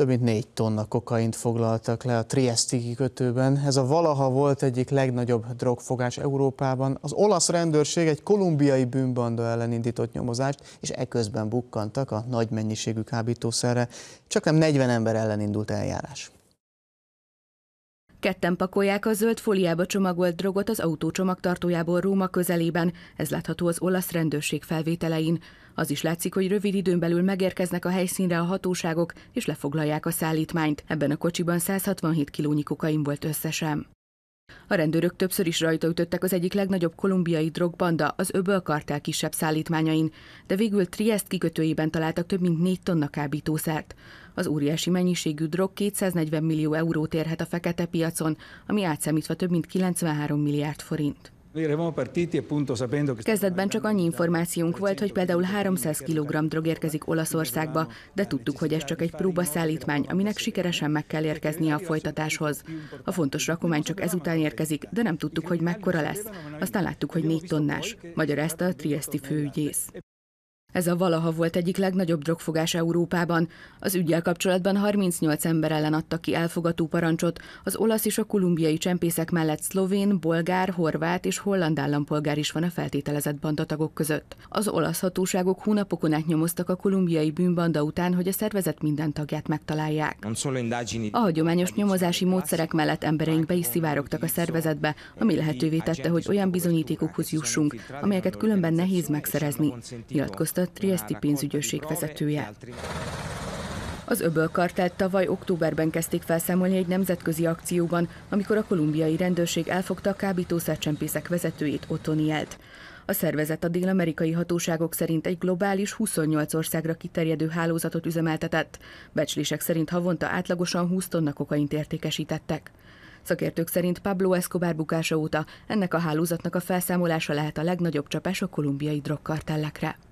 több mint négy tonna kokaint foglaltak le a Triesti kikötőben. Ez a valaha volt egyik legnagyobb drogfogás Európában. Az olasz rendőrség egy kolumbiai bűnbanda ellen indított nyomozást, és eközben bukkantak a nagy mennyiségű kábítószerre. Csak nem 40 ember ellen indult eljárás. Ketten pakolják a zöld fóliába csomagolt drogot az autó csomagtartójából Róma közelében, ez látható az olasz rendőrség felvételein. Az is látszik, hogy rövid időn belül megérkeznek a helyszínre a hatóságok, és lefoglalják a szállítmányt. Ebben a kocsiban 167 kilónyi kokain volt összesen. A rendőrök többször is rajta ütöttek az egyik legnagyobb kolumbiai drogbanda, az Öböl kartel kisebb szállítmányain, de végül Triest kikötőjében találtak több mint négy tonna kábítószert. Az óriási mennyiségű drog 240 millió eurót érhet a fekete piacon, ami átszámítva több mint 93 milliárd forint. Kezdetben csak annyi információnk volt, hogy például 300 kg drog érkezik Olaszországba, de tudtuk, hogy ez csak egy próbaszállítmány, aminek sikeresen meg kell érkeznie a folytatáshoz. A fontos rakomány csak ezután érkezik, de nem tudtuk, hogy mekkora lesz. Aztán láttuk, hogy négy tonnás, magyarázta a triesti főügyész. Ez a valaha volt egyik legnagyobb drogfogás Európában. Az ügyel kapcsolatban 38 ember ellen adta ki elfogató parancsot, az olasz és a kolumbiai csempészek mellett szlovén, bolgár, horvát és holland állampolgár is van a feltételezett bandatagok között. Az olasz hatóságok hónapokon át nyomoztak a kolumbiai bűnbanda után, hogy a szervezet minden tagját megtalálják. A hagyományos nyomozási módszerek mellett embereink be is szivárogtak a szervezetbe, ami lehetővé tette, hogy olyan bizonyítékokhoz jussunk, amelyeket különben nehéz megszerezni, nyilatkozta a Triesti pénzügyőség vezetője. Az öbölkartelt tavaly októberben kezdték felszámolni egy nemzetközi akcióban, amikor a kolumbiai rendőrség elfogta a kábítószercsempészek vezetőjét Otonielt. A szervezet a dél-amerikai hatóságok szerint egy globális 28 országra kiterjedő hálózatot üzemeltetett. Becslések szerint havonta átlagosan 20 tonna kokaint értékesítettek. Szakértők szerint Pablo Escobar bukása óta ennek a hálózatnak a felszámolása lehet a legnagyobb csapás a kolumbiai drogkartellekre.